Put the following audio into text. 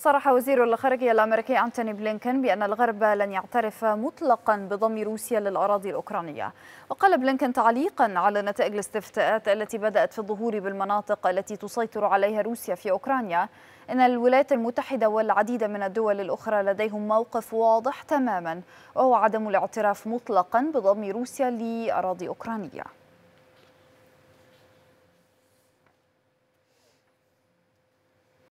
صرح وزير الخارجية الأمريكي أنتوني بلينكن بأن الغرب لن يعترف مطلقا بضم روسيا للأراضي الأوكرانية وقال بلينكن تعليقا على نتائج الاستفتاءات التي بدأت في الظهور بالمناطق التي تسيطر عليها روسيا في أوكرانيا إن الولايات المتحدة والعديد من الدول الأخرى لديهم موقف واضح تماما وهو عدم الاعتراف مطلقا بضم روسيا لأراضي أوكرانية